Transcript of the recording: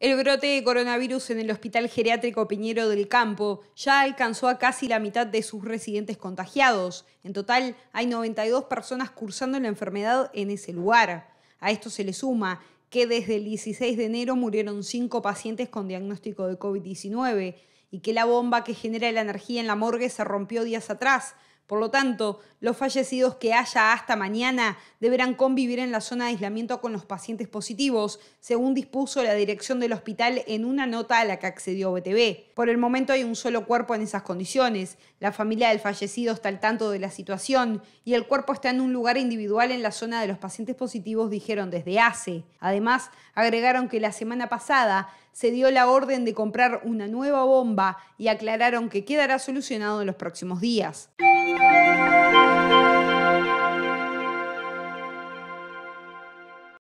El brote de coronavirus en el Hospital Geriátrico Piñero del Campo ya alcanzó a casi la mitad de sus residentes contagiados. En total, hay 92 personas cursando la enfermedad en ese lugar. A esto se le suma que desde el 16 de enero murieron 5 pacientes con diagnóstico de COVID-19 y que la bomba que genera la energía en la morgue se rompió días atrás, por lo tanto, los fallecidos que haya hasta mañana deberán convivir en la zona de aislamiento con los pacientes positivos, según dispuso la dirección del hospital en una nota a la que accedió BTV. Por el momento hay un solo cuerpo en esas condiciones. La familia del fallecido está al tanto de la situación y el cuerpo está en un lugar individual en la zona de los pacientes positivos, dijeron desde hace. Además, agregaron que la semana pasada se dio la orden de comprar una nueva bomba y aclararon que quedará solucionado en los próximos días. Bye.